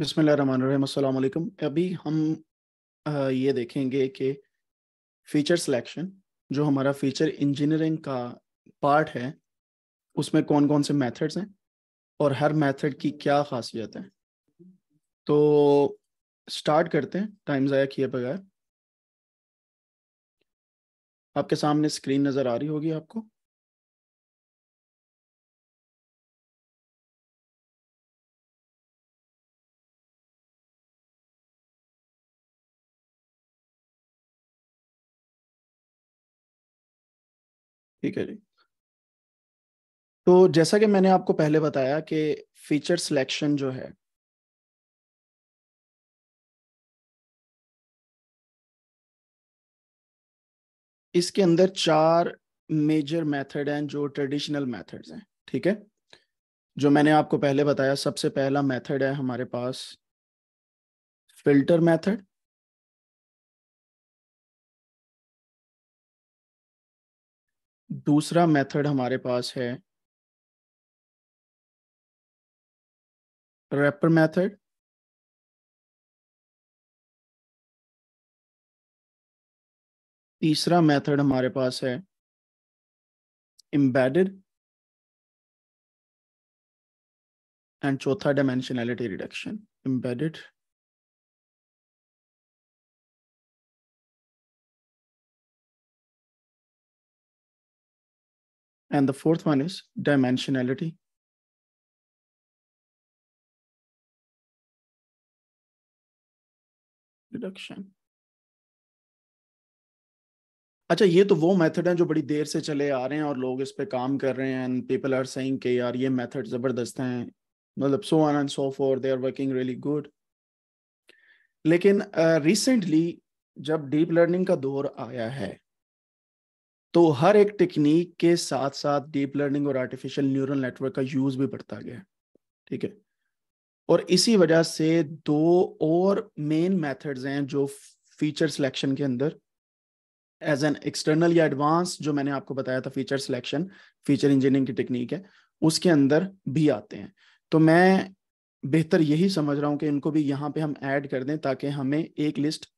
बिसमीम अभी हम ये देखेंगे कि फ़ीचर सिलेक्शन जो हमारा फ़ीचर इंजीनियरिंग का पार्ट है उसमें कौन कौन से मेथड्स हैं और हर मेथड की क्या खासियत है तो स्टार्ट करते हैं टाइम ज़ाया किए बगैर आपके सामने स्क्रीन नज़र आ रही होगी आपको ठीक है जी तो जैसा कि मैंने आपको पहले बताया कि फीचर सिलेक्शन जो है इसके अंदर चार मेजर मेथड हैं जो ट्रेडिशनल मेथड्स हैं ठीक है जो मैंने आपको पहले बताया सबसे पहला मेथड है हमारे पास फिल्टर मेथड दूसरा मेथड हमारे पास है रेपर मेथड तीसरा मेथड हमारे पास है एम्बेडेड एंड चौथा dimensionality reduction embedded And the fourth one is dimensionality. Reduction. अच्छा ये तो वो मेथड हैं जो बड़ी देर से चले आ रहे हैं और लोग इस पे काम कर रहे हैं एंड पीपल आर सेइंग के यार ये मेथड जबरदस्त हैं मतलब so on and so forth they are working really good लेकिन रिसेंटली uh, जब डीप लर्निंग का दौर आया है तो हर एक टेक्निक के साथ साथ डीप लर्निंग और आर्टिफिशियल न्यूरल नेटवर्क का यूज भी बढ़ता गया ठीक है और इसी वजह से दो और मेन मेथड्स हैं जो फीचर सिलेक्शन के अंदर एज एन एक्सटर्नल या एडवांस जो मैंने आपको बताया था फीचर सिलेक्शन फीचर इंजीनियरिंग की टेक्निक है उसके अंदर भी आते हैं तो मैं बेहतर यही समझ रहा हूँ कि इनको भी यहाँ पे हम ऐड कर दें ताकि हमें एक लिस्ट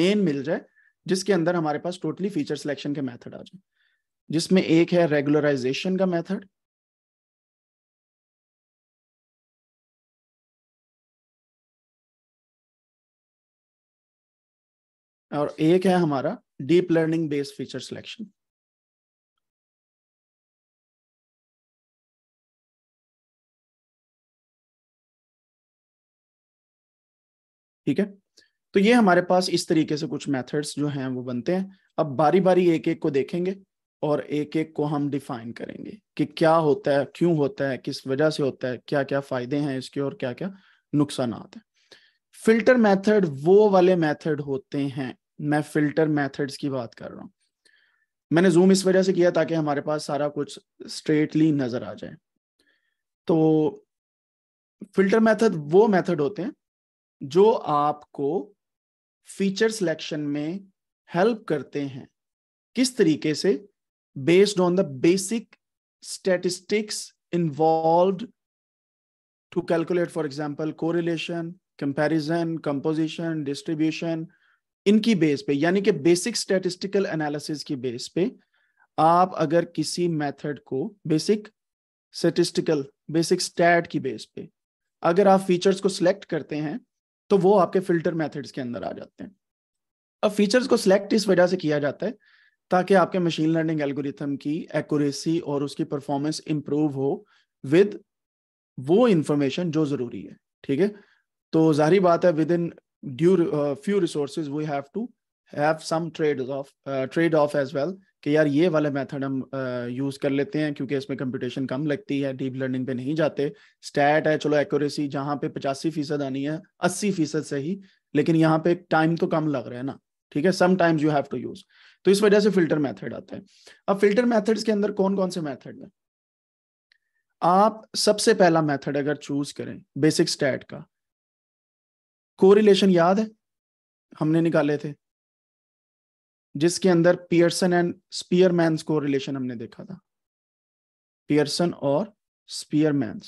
मेन मिल जाए जिसके अंदर हमारे पास टोटली फीचर सिलेक्शन के मेथड आ जाए जिसमें एक है रेगुलराइजेशन का मेथड और एक है हमारा deep learning based feature selection ठीक है तो ये हमारे पास इस तरीके से कुछ मेथड्स जो हैं वो बनते हैं अब बारी बारी एक एक को देखेंगे और एक एक को हम डिफाइन करेंगे कि क्या होता है क्यों होता है किस वजह से होता है क्या क्या फायदे हैं इसके और क्या क्या नुकसान है फिल्टर मेथड वो वाले मेथड होते हैं मैं फिल्टर मेथड्स की बात कर रहा हूँ मैंने जूम इस वजह से किया ताकि हमारे पास सारा कुछ स्ट्रेटली नजर आ जाए तो फिल्टर मेथड वो मेथड होते हैं जो आपको फीचर सिलेक्शन में हेल्प करते हैं किस तरीके से based on the basic statistics involve calculate for example correlation comparison composition distribution इनकी बेस पे यानी कि बेसिक स्टेटिस्टिकल एनालिसिस की बेस पे आप अगर किसी मेथड को बेसिक स्टेटिस्टिकल बेसिक स्टैट की बेस पे अगर आप फीचर्स को सिलेक्ट करते हैं तो वो आपके फिल्टर मेथड्स के अंदर आ जाते हैं अब फीचर्स को सिलेक्ट इस वजह से किया जाता है ताकि आपके मशीन लर्निंग एल्गोरिथम की एक्यूरेसी और उसकी परफॉर्मेंस इंप्रूव हो विद वो इंफॉर्मेशन जो जरूरी है ठीक है तो जाहरी बात है with in due few resources we have to have some trade off trade off as well कि यार ये वाला मेथड हम यूज uh, कर लेते हैं क्योंकि इसमें कंप्यूटेशन कम लगती है डीप लर्निंग पे नहीं जाते स्टैट है चलो एक्यूरेसी जहां पे पचासी फीसद आनी है अस्सी फीसद से ही लेकिन यहाँ पे टाइम तो कम लग रहा है ना ठीक है sometimes you have to use तो इस वजह से फिल्टर मेथड आता है अब फिल्टर मेथड्स के अंदर कौन कौन से मेथड है आप सबसे पहला मेथड अगर चूज करें बेसिक स्टैट का कोरिलेशन याद है हमने निकाले थे जिसके अंदर Pearson and Spearman correlation हमने देखा था पियर्सन और स्पीयरमैन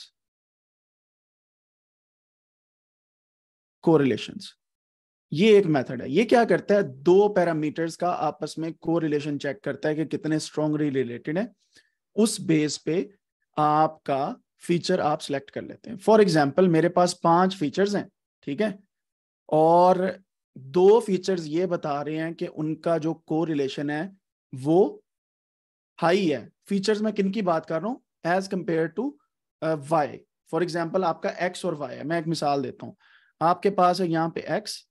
कोरिलेशन ये एक मेथड है ये क्या करता है दो पैरामीटर्स का आपस में कोरिलेशन चेक करता है कि कितने स्ट्रांगली रिलेटेड है उस बेस पे आपका फीचर आप सिलेक्ट कर लेते हैं फॉर एग्जाम्पल मेरे पास पांच फीचर्स हैं ठीक है और दो फीचर्स ये बता रहे हैं कि उनका जो को रिलेशन है वो हाई है फीचर्स मैं किन की बात कर रहा हूँ as compare to Y for example आपका एक्स और वाई है मैं एक मिसाल देता हूँ आपके पास है यहाँ पे एक्स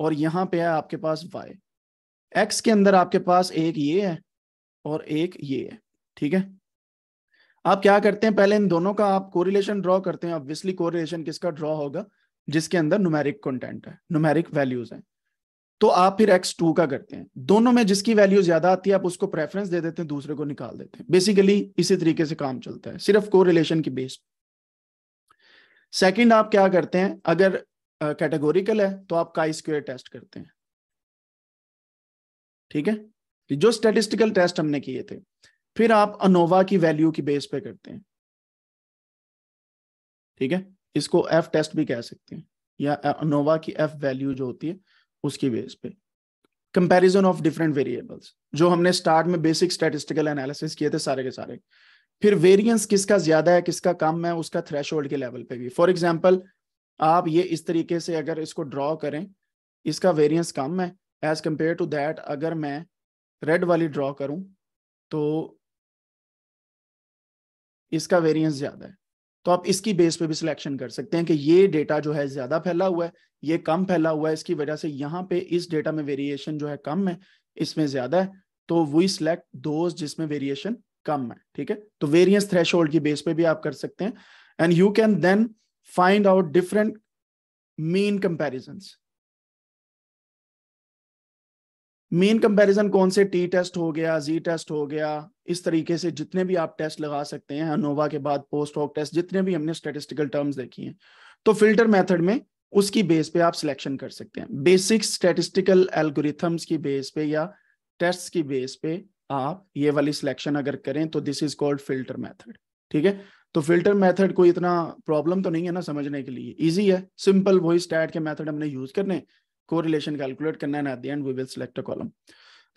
और यहाँ पे है आपके पास वाई एक्स के अंदर आपके पास एक ये है और एक ये है ठीक है आप क्या करते हैं पहले इन दोनों का आप कोरिलेशन ड्रॉ करते हैं ऑब्वियसली कोरिलेशन किसका ड्रॉ होगा जिसके अंदर नुमेरिक कंटेंट है नुमेरिक वैल्यूज हैं तो आप फिर एक्स टू का करते हैं दोनों में जिसकी वैल्यू ज्यादा आती है आप उसको प्रेफरेंस दे देते हैं दूसरे को निकाल देते हैं बेसिकली इसी तरीके से काम चलता है सिर्फ को रिलेशन की बेस सेकेंड आप क्या करते हैं अगर कैटेगोरिकल uh, है तो आप काई स्क्वेयर टेस्ट करते हैं ठीक है जो स्टेटिस्टिकल टेस्ट हमने किए थे फिर आप अनोवा की वैल्यू की बेस पे करते हैं ठीक है इसको एफ टेस्ट भी कह सकते हैं या नोवा की एफ वैल्यू जो होती है उसकी बेस पे कंपैरिजन ऑफ डिफरेंट वेरिएबल्स जो हमने स्टार्ट में बेसिक स्टैटिस्टिकल एनालिसिस किए थे सारे के सारे फिर वेरिएंस किसका ज्यादा है किसका कम है उसका थ्रेश के लेवल पे भी फॉर एग्जाम्पल आप ये इस तरीके से अगर इसको ड्रॉ करें इसका वेरियंस कम है एज कम्पेयर टू दैट अगर मैं रेड वाली ड्रॉ करूं तो इसका वेरिएंस ज्यादा है तो आप इसकी बेस पे भी सिलेक्शन कर सकते हैं कि ये डेटा जो है ज्यादा फैला हुआ है ये कम फैला हुआ है इसकी वजह से यहाँ पे इस डेटा में वेरिएशन जो है कम है इसमें ज्यादा है तो वी सिलेक्ट दो जिसमें वेरिएशन कम है ठीक है तो वेरियंस थ्रेश की बेस पे भी आप कर सकते हैं and you can then find out different mean comparison main comparison कौन से टी टेस्ट हो गया जी टेस्ट हो गया इस तरीके से जितने भी आप टेस्ट लगा सकते हैं अनोवा के बाद पोस्ट हॉक टेस्ट जितने भी हमने स्टेटिस्टिकल टर्म्स देखी हैं तो फिल्टर मेथड में उसकी बेस पे आप सिलेक्शन कर सकते हैं बेसिक स्टेटिस्टिकल एल्गोरिथम्स की बेस पे या टेस्ट की बेस पे आप ये वाली सिलेक्शन अगर करें तो this is called filter method ठीक है तो फिल्टर मेथड कोई इतना प्रॉब्लम तो नहीं है ना समझने के लिए इजी है सिंपल वही स्टैट के मेथड हमने यूज करने कोरिलेशन कैलकुलेट करना है at the end we will select a column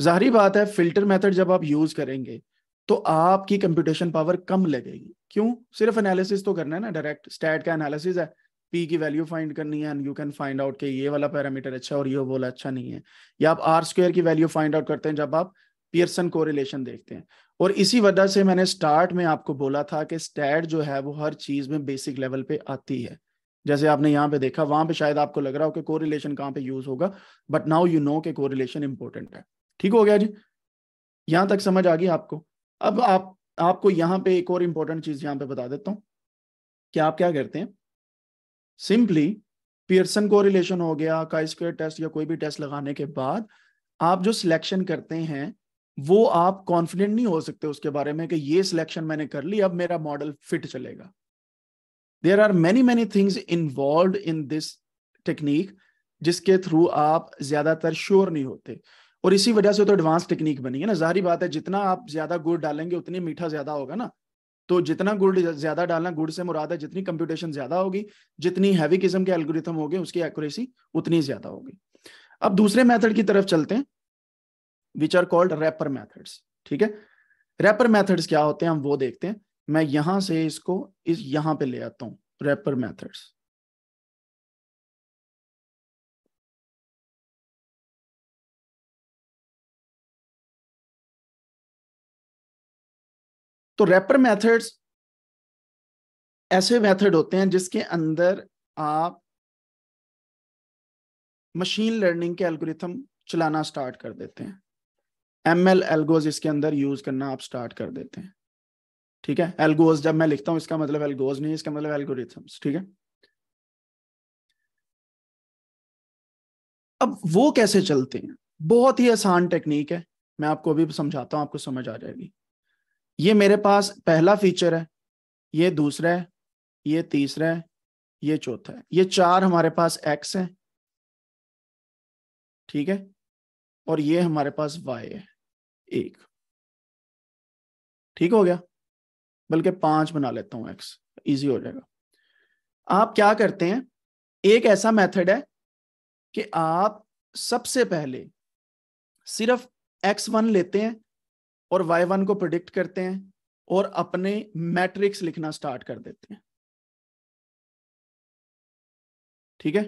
जाहरी बात है फिल्टर मेथड जब आप यूज करेंगे तो आपकी कंप्यूटेशन पावर कम लगेगी क्यों सिर्फ एनालिसिस तो करना है ना डायरेक्ट स्टैट का एनालिसिस है पी की वैल्यू फाइंड करनी है and you can find out कि ये वाला पैरामीटर अच्छा और ये वाला अच्छा नहीं है या आप आर स्क्वायर की वैल्यू फाइंड आउट करते हैं जब आप पियर्सन कोरिलेशन देखते हैं और इसी वजह से मैंने स्टार्ट में आपको बोला था कि स्टैट जो है वो हर चीज में बेसिक लेवल पे आती है जैसे आपने यहाँ पे देखा वहां पे शायद आपको लग रहा हो कि कोरिलेशन कहाँ पे यूज होगा but now you know correlation important है ठीक हो गया जी यहाँ तक समझ आ गई आपको अब आप आपको यहाँ पे एक और इम्पोर्टेंट चीज यहाँ पे बता देता हूँ कि आप क्या करते हैं सिंपली पियर्सन कोरिलेशन हो गया का टेस्ट या कोई भी टेस्ट लगाने के बाद आप जो सिलेक्शन करते हैं वो आप कॉन्फिडेंट नहीं हो सकते उसके बारे में कि ये सिलेक्शन मैंने कर ली अब मेरा मॉडल फिट चलेगा there are many many things involve in this technique जिसके थ्रू आप ज्यादातर श्योर नहीं होते और इसी वजह से तो एडवांस टेक्निक बनी है ना जारी बात है जितना आप ज्यादा गुड़ डालेंगे उतनी मीठा ज्यादा होगा ना तो जितना गुड़ ज्यादा डालना गुड़ से मुराद है जितनी कंप्यूटेशन ज्यादा होगी जितनी हैवी किस्म के एल्गोरिथम गए उसकी एक्यूरेसी उतनी ज्यादा होगी अब दूसरे मेथड की तरफ चलते हैं which are called wrapper methods ठीक है रैपर मैथड्स क्या होते हैं हम वो देखते हैं मैं यहां से इसको इस यहां पे ले आता हूं रैपर मेथड्स तो रैपर मेथड्स ऐसे मेथड होते हैं जिसके अंदर आप मशीन लर्निंग के एल्गोरिथम चलाना स्टार्ट कर देते हैं एम एल एल्गोज इसके अंदर यूज करना आप स्टार्ट कर देते हैं ठीक है एल्गोज जब मैं लिखता हूं इसका मतलब एल्गोज नहीं इसका मतलब एल्गोरिथम्स ठीक है अब वो कैसे चलते हैं बहुत ही आसान टेक्निक है मैं आपको अभी समझाता हूं आपको समझ आ जाएगी ये मेरे पास पहला फीचर है ये दूसरा है ये तीसरा है ये चौथा है ये चार हमारे पास एक्स है ठीक है और ये हमारे पास वाई है एक ठीक हो गया बल्कि पांच बना लेता हूं एक्स इजी हो जाएगा आप क्या करते हैं एक ऐसा मेथड है कि आप सबसे पहले सिर्फ एक्स वन लेते हैं और वाई वन को प्रोडिक्ट करते हैं और अपने मैट्रिक्स लिखना स्टार्ट कर देते हैं ठीक है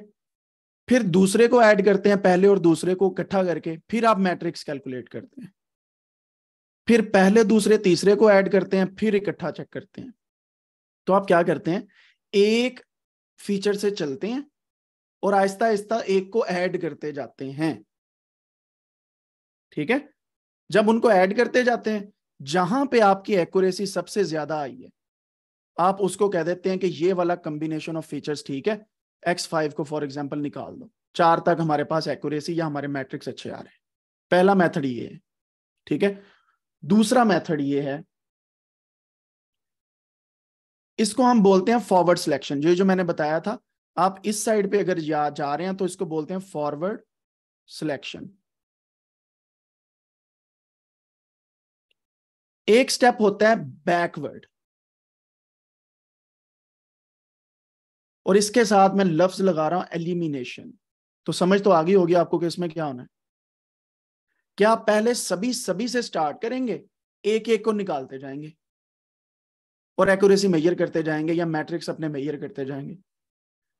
फिर दूसरे को ऐड करते हैं पहले और दूसरे को इकट्ठा करके फिर आप मैट्रिक्स कैलकुलेट करते हैं फिर पहले दूसरे तीसरे को ऐड करते हैं फिर इकट्ठा चेक करते हैं तो आप क्या करते हैं एक फीचर से चलते हैं और आहिस्ता आहिस्ता एक को ऐड करते जाते हैं ठीक है जब उनको ऐड करते जाते हैं जहां पे आपकी एक्यूरेसी सबसे ज्यादा आई है आप उसको कह देते हैं कि ये वाला कॉम्बिनेशन ऑफ फीचर्स ठीक है एक्स फाइव को फॉर एग्जाम्पल निकाल दो चार तक हमारे पास एक्यूरेसी या हमारे मैट्रिक्स अच्छे आ रहे हैं पहला मेथड ये है ठीक है दूसरा मेथड ये है इसको हम बोलते हैं फॉरवर्ड सिलेक्शन जो जो मैंने बताया था आप इस साइड पे अगर जा जा रहे हैं तो इसको बोलते हैं फॉरवर्ड सिलेक्शन एक स्टेप होता है बैकवर्ड और इसके साथ मैं लफ्ज लगा रहा हूं एलिमिनेशन तो समझ तो आगे होगी आपको कि इसमें क्या होना है क्या पहले सभी सभी से स्टार्ट करेंगे एक एक को निकालते जाएंगे और एक्यूरेसी मेजर करते जाएंगे या मैट्रिक्स अपने मेजर करते जाएंगे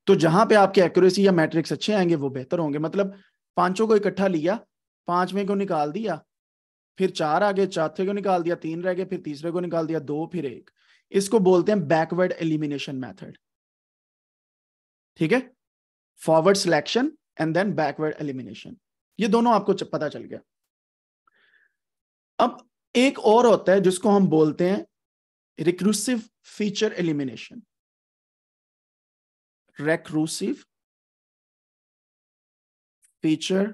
तो जहां पे आपके एक्यूरेसी या मैट्रिक्स अच्छे आएंगे वो बेहतर होंगे मतलब पांचों को इकट्ठा लिया पांचवें को निकाल दिया फिर चार आगे चौथे को निकाल दिया तीन रह गए फिर तीसरे को निकाल दिया दो फिर एक इसको बोलते हैं बैकवर्ड एलिमिनेशन मैथड ठीक है forward selection and then backward elimination ये दोनों आपको पता चल गया अब एक और होता है जिसको हम बोलते हैं recursive feature elimination recursive feature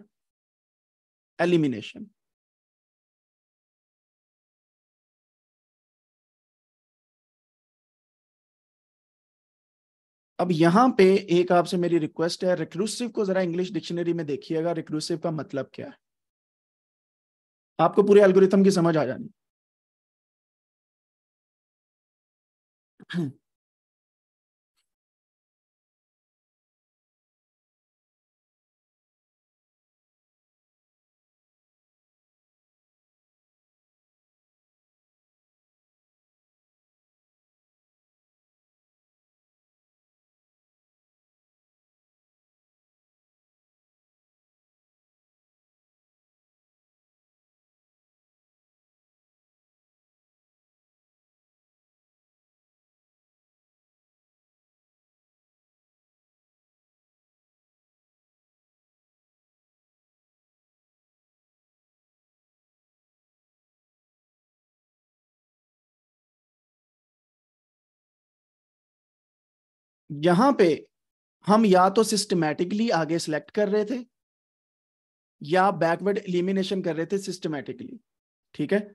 elimination अब यहां पे एक आपसे मेरी रिक्वेस्ट है रिक्रूसिव को जरा इंग्लिश डिक्शनरी में देखिएगा रिक्रूसिव का मतलब क्या है आपको पूरे एल्गोरिथम की समझ आ जानी यहां पे हम या तो सिस्टमैटिकली आगे सिलेक्ट कर रहे थे या बैकवर्ड एलिमिनेशन कर रहे थे सिस्टमैटिकली ठीक है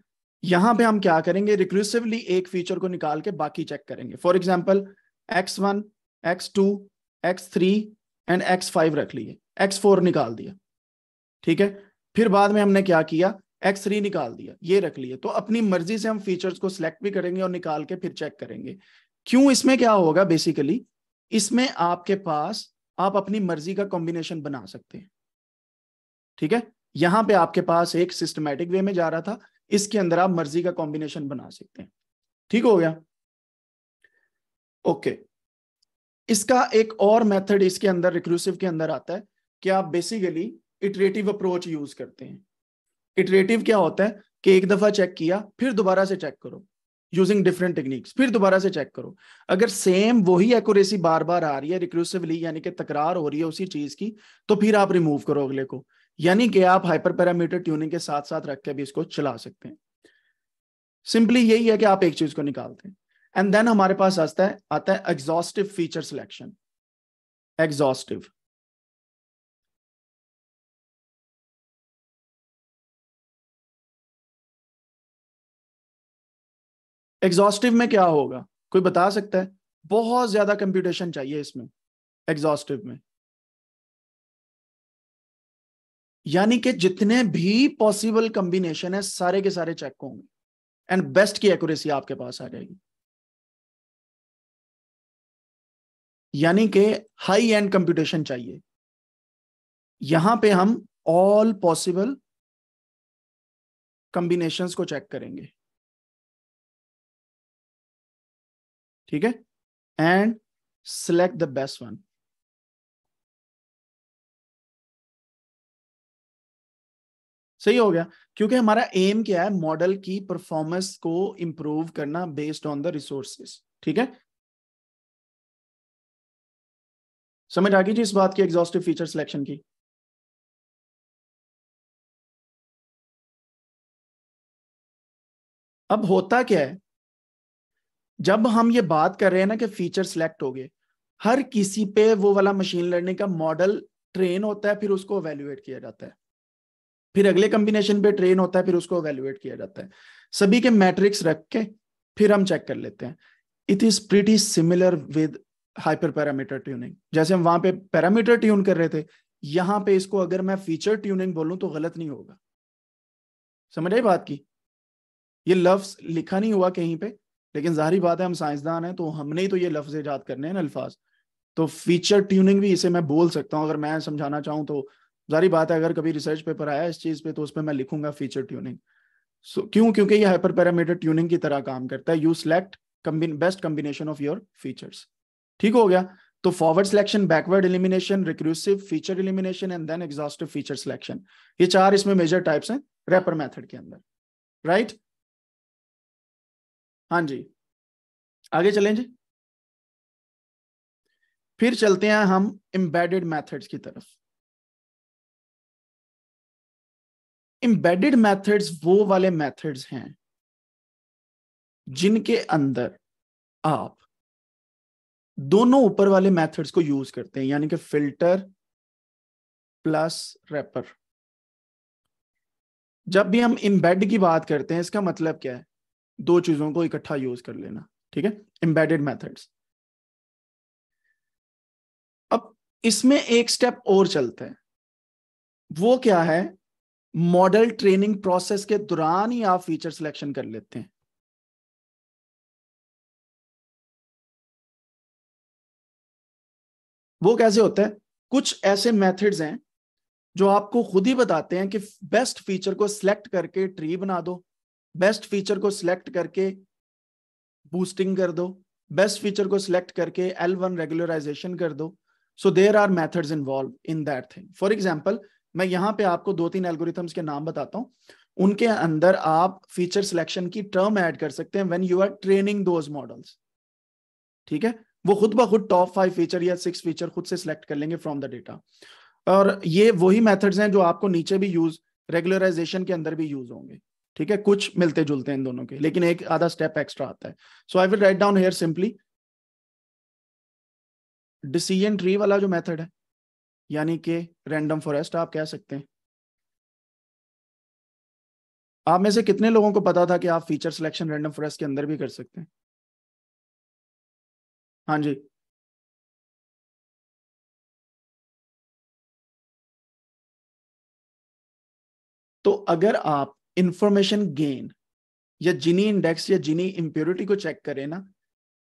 यहां पे हम क्या करेंगे रिक्लूसिवली एक फीचर को निकाल के बाकी चेक करेंगे for example X one X two X three and X five रख लिए एक्स फोर निकाल दिया ठीक है फिर बाद में हमने क्या किया एक्स थ्री निकाल दिया ये रख लिए तो अपनी मर्जी से हम फीचर्स को सिलेक्ट भी करेंगे और निकाल के फिर चेक करेंगे क्यों इसमें क्या होगा बेसिकली इसमें आपके पास आप अपनी मर्जी का कॉम्बिनेशन बना सकते हैं ठीक है यहां पे आपके पास एक सिस्टमैटिक वे में जा रहा था इसके अंदर आप मर्जी का कॉम्बिनेशन बना सकते हैं ठीक हो गया ओके इसका एक और मेथड इसके अंदर रिक्रूसिव के अंदर आता है कि आप बेसिकली इटरेटिव अप्रोच यूज करते हैं इटरेटिव क्या होता है कि एक दफा चेक किया फिर दोबारा से चेक करो यूजिंग डिफरेंट टेक्निक्स फिर दोबारा से चेक करो अगर सेम वही एक्यूरेसी बार बार आ रही है रिक्रूसिवली यानी कि तकरार हो रही है उसी चीज की तो फिर आप रिमूव करो अगले को यानी कि आप हाइपर पैरामीटर ट्यूनिंग के साथ साथ रख के भी इसको चला सकते हैं सिंपली यही है कि आप एक चीज को निकालते हैं एंड देन हमारे पास आता है आता है exhaustive feature selection exhaustive exhaustive में क्या होगा कोई बता सकता है बहुत ज्यादा कंप्यूटेशन चाहिए इसमें एग्जॉस्टिव में यानी कि जितने भी पॉसिबल कॉम्बिनेशन है सारे के सारे चेक होंगे एंड बेस्ट की एक्यूरेसी आपके पास आ जाएगी यानी कि हाई एंड कंप्यूटेशन चाहिए यहां पे हम ऑल पॉसिबल कॉम्बिनेशंस को चेक करेंगे ठीक है and select the best one सही हो गया क्योंकि हमारा एम क्या है मॉडल की परफॉर्मेंस को इंप्रूव करना बेस्ड ऑन द रिसोर्सेस ठीक है समझ आ गई जी इस बात की एग्जॉस्टिव फीचर सिलेक्शन की अब होता क्या है जब हम ये बात कर रहे हैं ना कि फीचर सिलेक्ट हो गए हर किसी पे वो वाला मशीन लर्निंग का मॉडल ट्रेन होता है फिर उसको अवेल्युएट किया जाता है फिर अगले कॉम्बिनेशन पे ट्रेन होता है फिर उसको अवेल्युएट किया जाता है सभी के मैट्रिक्स रख के फिर हम चेक कर लेते हैं it is pretty similar with hyper parameter tuning जैसे हम वहां पे पैरामीटर ट्यून कर रहे थे यहां पे इसको अगर मैं फीचर ट्यूनिंग बोलूं तो गलत नहीं होगा समझ आई बात की ये लफ्स लिखा नहीं हुआ कहीं पे लेकिन जाहरी बात है हम साइंसदान हैं तो हमने ही तो ये लफ्ज ईजाद करने हैं अल्फाज तो फीचर ट्यूनिंग भी इसे मैं बोल सकता हूँ अगर मैं समझाना चाहूँ तो जारी बात है अगर कभी रिसर्च पेपर आया इस चीज़ पे तो उस पर मैं लिखूंगा फीचर ट्यूनिंग सो क्यों क्योंकि ये हाइपर पैरामीटर ट्यूनिंग की तरह काम करता है you select best combination of your features ठीक हो गया तो forward selection backward elimination recursive feature elimination and then exhaustive feature selection ये चार इसमें मेजर टाइप्स हैं रेपर मेथड के अंदर राइट right? हाँ जी आगे चलें जी फिर चलते हैं हम एम्बेडेड मेथड्स की तरफ एम्बेडेड मेथड्स वो वाले मेथड्स हैं जिनके अंदर आप दोनों ऊपर वाले मेथड्स को यूज करते हैं यानी कि फिल्टर प्लस रैपर जब भी हम इम्बेड की बात करते हैं इसका मतलब क्या है दो चीजों को इकट्ठा यूज कर लेना ठीक है एम्बेडेड मेथड्स अब इसमें एक स्टेप और चलते हैं वो क्या है मॉडल ट्रेनिंग प्रोसेस के दौरान ही आप फीचर सिलेक्शन कर लेते हैं वो कैसे होता है कुछ ऐसे मेथड्स हैं जो आपको खुद ही बताते हैं कि बेस्ट फीचर को सिलेक्ट करके ट्री बना दो बेस्ट फीचर को सिलेक्ट करके बूस्टिंग कर दो बेस्ट फीचर को सिलेक्ट करके एल वन रेगुलराइजेशन कर दो so there are methods involve in that thing for example मैं यहाँ पे आपको दो तीन एल्गोरिथम्स के नाम बताता हूँ उनके अंदर आप फीचर सिलेक्शन की टर्म ऐड कर सकते हैं when you are training those models ठीक है वो खुद ब खुद टॉप फाइव फीचर या सिक्स फीचर खुद से सिलेक्ट कर लेंगे फ्रॉम द डेटा और ये वही मेथड्स हैं जो आपको नीचे भी यूज रेगुलराइजेशन के अंदर भी यूज होंगे ठीक है कुछ मिलते जुलते हैं इन दोनों के लेकिन एक आधा स्टेप एक्स्ट्रा आता है so I will write down here simply decision tree वाला जो मेथड है यानी कि रैंडम फॉरेस्ट आप कह सकते हैं आप में से कितने लोगों को पता था कि आप फीचर सिलेक्शन रैंडम फॉरेस्ट के अंदर भी कर सकते हैं हाँ जी तो अगर आप इंफॉर्मेशन गेन या जिनी इंडेक्स या जिनी इम्प्योरिटी को चेक करें ना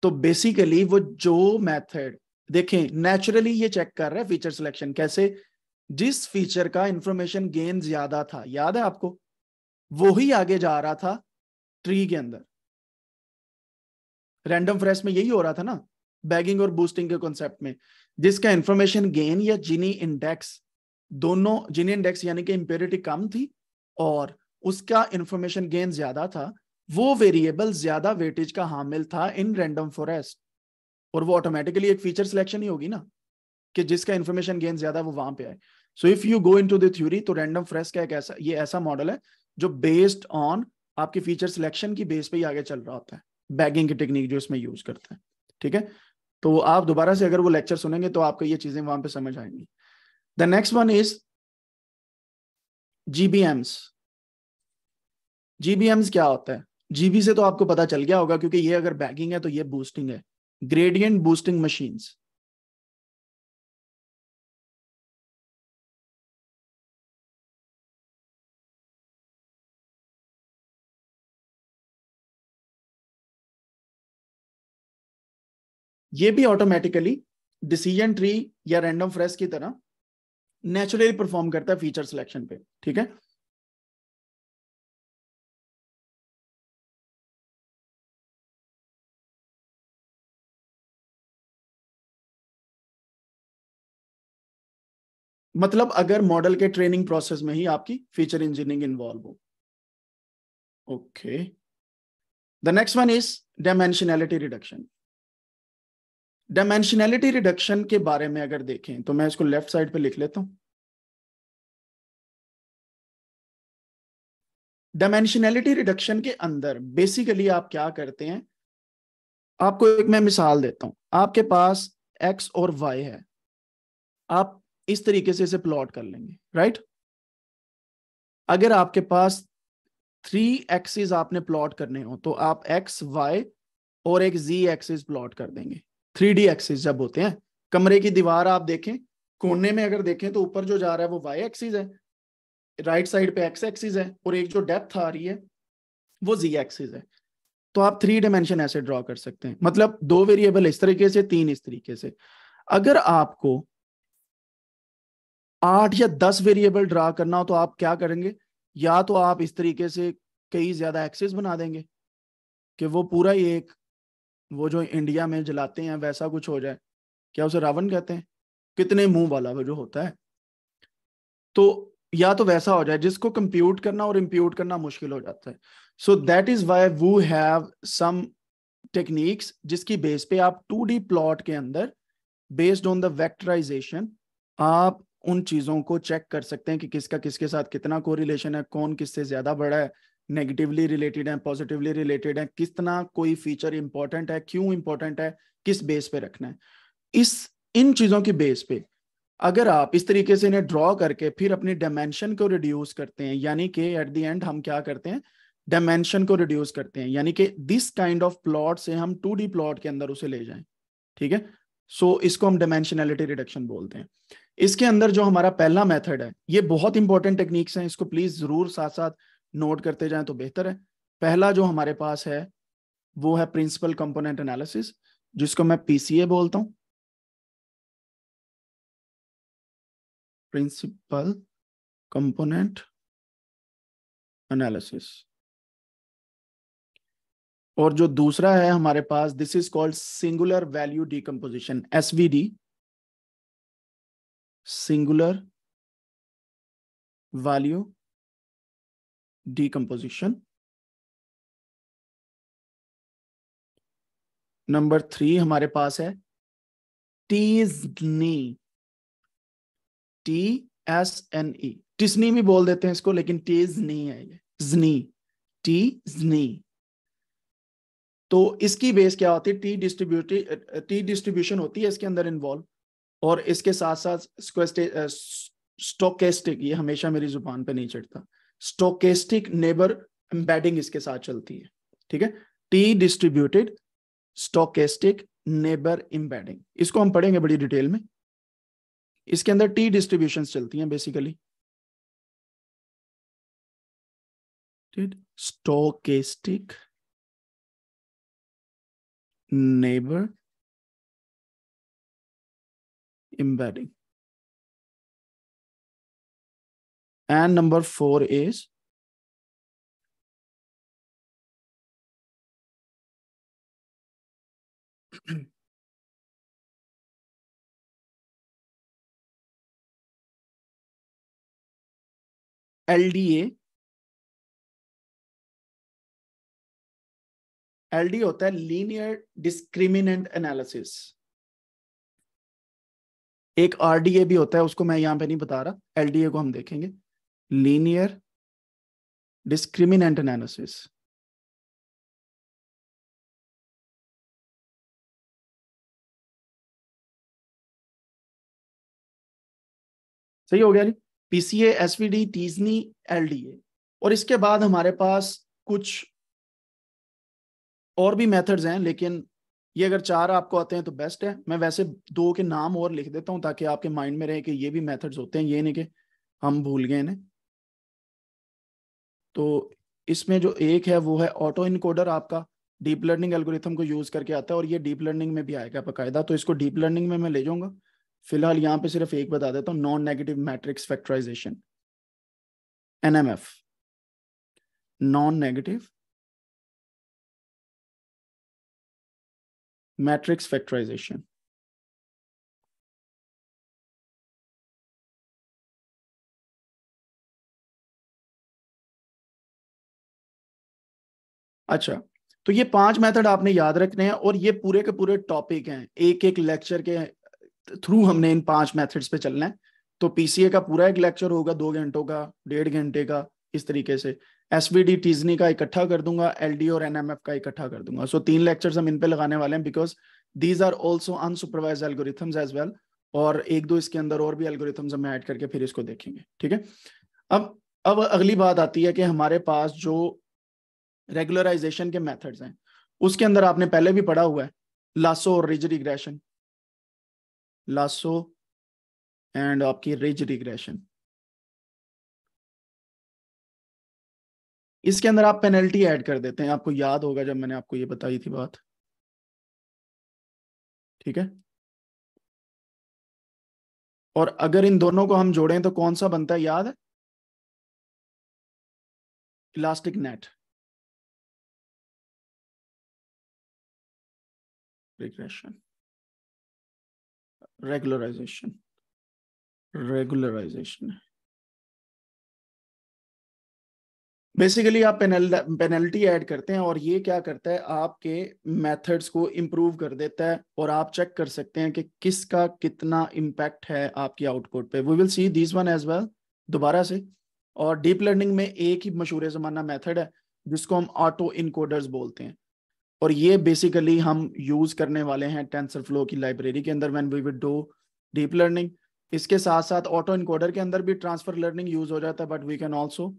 तो बेसिकली वो जो मेथड देखें नेचुरली ये चेक कर रहा है फीचर सिलेक्शन कैसे जिस फीचर का इंफॉर्मेशन गेन ज्यादा था याद है आपको वो ही आगे जा रहा था ट्री के अंदर रैंडम फ्रेश में यही हो रहा था ना बैगिंग और बूस्टिंग के कॉन्सेप्ट में जिसका इंफॉर्मेशन गेन या जिनी इंडेक्स दोनों जिनी इंडेक्स यानी कि इंप्योरिटी कम थी और उसका इंफॉर्मेशन गेन ज्यादा था वो वेरिएबल ज्यादा वेटेज का हामिल था इन रैंडम फॉरेस्ट और वो ऑटोमेटिकली एक फीचर सिलेक्शन ही होगी ना कि जिसका इन्फॉर्मेशन गेन ज्यादा वो वहां पे आए so if you go into theory तो रैंडम फ्रेश का एक ऐसा ये ऐसा मॉडल है जो बेस्ड ऑन आपके फीचर सिलेक्शन की बेस पे ही आगे चल रहा होता है बैगिंग की टेक्निक जो इसमें यूज करते हैं ठीक है तो आप दोबारा से अगर वो लेक्चर सुनेंगे तो आपको ये चीजें वहां पे समझ आएंगी the next one is GBMs GBMs क्या होता है जीबी से तो आपको पता चल गया होगा क्योंकि ये अगर बैगिंग है तो ये बूस्टिंग है ग्रेडियंट बूस्टिंग मशीन ये भी ऑटोमेटिकली डिसीजन ट्री या रैंडम फ्रेस की तरह नेचुरली परफॉर्म करता है फीचर सिलेक्शन पे ठीक है मतलब अगर मॉडल के ट्रेनिंग प्रोसेस में ही आपकी फीचर इंजीनियरिंग इन्वॉल्व हो okay the next one is dimensionality reduction dimensionality reduction के बारे में अगर देखें तो मैं इसको लेफ्ट साइड पे लिख लेता हूं डायमेंशनैलिटी रिडक्शन के अंदर बेसिकली आप क्या करते हैं आपको एक मैं मिसाल देता हूं आपके पास एक्स और वाई है आप इस तरीके से इसे प्लॉट कर लेंगे राइट अगर आपके पास थ्री एक्सिस आपने प्लॉट करने हो तो आप एक्स वाई और एक जी एक्सिस प्लॉट कर देंगे थ्री डी एक्सिस जब होते हैं कमरे की दीवार आप देखें कोने में अगर देखें तो ऊपर जो जा रहा है वो वाई एक्सिस है राइट right साइड पे एक्स एक्सिस है और एक जो डेप्थ आ रही है वो जी एक्सिस है तो आप थ्री डायमेंशन ऐसे ड्रॉ कर सकते हैं मतलब दो वेरिएबल इस तरीके से तीन इस तरीके से अगर आपको आठ या दस वेरिएबल ड्रा करना हो तो आप क्या करेंगे या तो आप इस तरीके से कई ज्यादा एक्सेस बना देंगे कि वो पूरा ही एक वो जो इंडिया में जलाते हैं वैसा कुछ हो जाए क्या उसे रावण कहते हैं कितने मुंह वाला वो जो होता है तो या तो वैसा हो जाए जिसको कंप्यूट करना और इम्प्यूट करना मुश्किल हो जाता है so that is why we have some techniques जिसकी बेस पे आप टू डी प्लॉट के अंदर बेस्ड ऑन द वेक्टराइजेशन आप उन चीज़ों को चेक कर सकते हैं कि किसका किसके साथ कितना कोरिलेशन है कौन किससे ज़्यादा बड़ा है नेगेटिवली रिलेटेड है पॉजिटिवली रिलेटेड है कितना कोई फीचर इंपॉर्टेंट है क्यों इंपॉर्टेंट है किस बेस पे रखना है इस इन चीज़ों की बेस पे अगर आप इस तरीके से इन्हें ड्रॉ करके फिर अपनी डायमेंशन को रिड्यूस करते हैं यानी कि एट द एंड हम क्या करते हैं डायमेंशन को रिड्यूस करते हैं यानी कि दिस काइंड ऑफ प्लॉट से हम टू प्लॉट के अंदर उसे ले जाएं ठीक है सो so, इसको हम डायमेंशनैलिटी रिडक्शन बोलते हैं इसके अंदर जो हमारा पहला मेथड है ये बहुत इंपॉर्टेंट टेक्निक्स हैं इसको प्लीज जरूर साथ साथ नोट करते जाएं तो बेहतर है पहला जो हमारे पास है वो है प्रिंसिपल कंपोनेंट एनालिसिस जिसको मैं पीसीए बोलता हूं प्रिंसिपल कंपोनेंट एनालिसिस और जो दूसरा है हमारे पास this is called singular value decomposition SVD singular value decomposition. Number three हमारे पास है tSNE T S N E tSNE भी बोल देते हैं इसको लेकिन टीजनी है ये जनी टी जनी तो इसकी बेस क्या होती है टी डिस्ट्रीब्यूटी टी डिस्ट्रीब्यूशन होती है इसके अंदर इन्वॉल्व और इसके साथ साथ स्टोकेस्टिक ये हमेशा मेरी जुबान पे नहीं चढ़ता स्टोकेस्टिक नेबर एम्बेडिंग इसके साथ चलती है ठीक है T distributed stochastic neighbour embedding इसको हम पढ़ेंगे बड़ी डिटेल में इसके अंदर टी डिस्ट्रीब्यूशन चलती हैं basically stochastic neighbour embedding. And number four is LDA LD होता है लीनियर डिस्क्रिमिनेंट एनालिसिस एक आरडीए भी होता है उसको मैं यहां पे नहीं बता रहा एलडीए को हम देखेंगे लीनियर डिस्क्रिमिनेंट एनालिसिस सही हो गया जी पीसीए एसवीडी टीजनी एलडीए और इसके बाद हमारे पास कुछ और भी मेथड्स हैं लेकिन ये अगर चार आपको आते हैं तो बेस्ट है मैं वैसे दो के नाम और लिख देता हूं ताकि आपके माइंड में रहे कि ये भी मेथड्स होते हैं ये नहीं कि हम भूल गए ने तो इसमें जो एक है वो है ऑटो इनकोडर आपका डीप लर्निंग एल्गोरिथम को यूज करके आता है और ये डीप लर्निंग में भी आएगा बाकायदा तो इसको डीप लर्निंग में मैं ले जाऊंगा फिलहाल यहाँ पे सिर्फ एक बता देता हूँ non negative matrix factorization N non negative matrix factorization. अच्छा तो ये पांच मेथड आपने याद रखने हैं और ये पूरे के पूरे टॉपिक हैं एक एक लेक्चर के थ्रू हमने इन पांच मेथड्स पे चलना है तो पीसीए का पूरा एक लेक्चर होगा दो घंटों का डेढ़ घंटे का इस तरीके से एस वी डी टीजनी का इकट्ठा कर दूंगा एल डी और एन एम एफ का इकट्ठा कर दूंगा सो so, तीन लेक्चर्स हम इन पे लगाने वाले हैं because these are also unsupervised algorithms as well और एक दो इसके अंदर और भी एल्गोरिथम्स हमें ऐड करके फिर इसको देखेंगे ठीक है अब अब अगली बात आती है कि हमारे पास जो रेगुलराइजेशन के मेथड्स हैं उसके अंदर आपने पहले भी पढ़ा हुआ है लासो और रिज रिग्रेशन लासो एंड आपकी रिज रिग्रेशन इसके अंदर आप पेनल्टी ऐड कर देते हैं आपको याद होगा जब मैंने आपको ये बताई थी बात ठीक है और अगर इन दोनों को हम जोड़ें तो कौन सा बनता है याद है elastic net regression regularization regularization है बेसिकली आप पेनल पेनल्टी ऐड करते हैं और ये क्या करता है आपके मेथड्स को इम्प्रूव कर देता है और आप चेक कर सकते हैं कि किसका कितना इम्पैक्ट है आपकी आउटपुट पे we will see this one as well दोबारा से और डीप लर्निंग में एक ही मशहूर ज़माना मेथड है जिसको हम ऑटो इनकोडर्स बोलते हैं और ये बेसिकली हम यूज़ करने वाले हैं टेंसर फ्लो की लाइब्रेरी के अंदर when we will do deep learning इसके साथ साथ ऑटो इनकोडर के अंदर भी ट्रांसफर लर्निंग यूज़ हो जाता है but we can also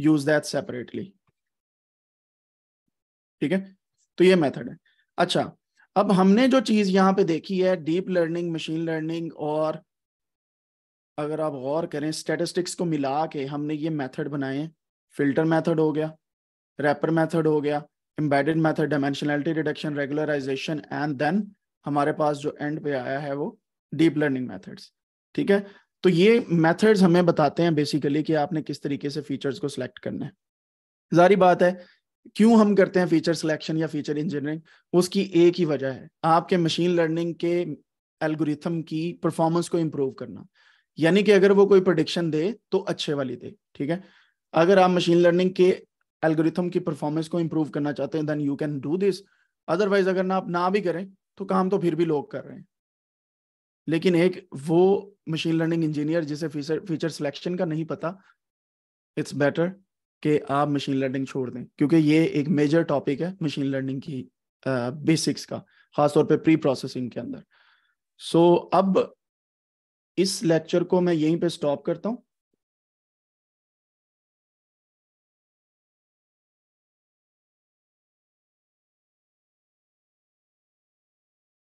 use that separately ठीक है तो ये मेथड है अच्छा अब हमने जो चीज यहाँ पे देखी है डीप लर्निंग मशीन लर्निंग और अगर आप गौर करें स्टेटिस्टिक्स को मिला के हमने ये मेथड बनाए फिल्टर मेथड हो गया रैपर मेथड हो गया embedded method dimensionality reduction regularization and then हमारे पास जो एंड पे आया है वो डीप लर्निंग मेथड्स ठीक है तो ये मेथड्स हमें बताते हैं बेसिकली कि आपने किस तरीके से फीचर्स को सिलेक्ट करना है जारी बात है क्यों हम करते हैं फीचर सिलेक्शन या फीचर इंजीनियरिंग उसकी एक ही वजह है आपके मशीन लर्निंग के एल्गोरिथम की परफॉर्मेंस को इम्प्रूव करना यानी कि अगर वो कोई प्रोडिक्शन दे तो अच्छे वाली दे ठीक है अगर आप मशीन लर्निंग के एल्गोरिथम की परफॉर्मेंस को इम्प्रूव करना चाहते हैं then you can do this otherwise अगर ना आप ना भी करें तो काम तो फिर भी लोग कर रहे हैं लेकिन एक वो मशीन लर्निंग इंजीनियर जिसे फीचर फीचर सिलेक्शन का नहीं पता इट्स बेटर कि आप मशीन लर्निंग छोड़ दें क्योंकि ये एक मेजर टॉपिक है मशीन लर्निंग की बेसिक्स uh, का खासतौर पे प्री प्रोसेसिंग के अंदर सो so, अब इस लेक्चर को मैं यहीं पे स्टॉप करता हूँ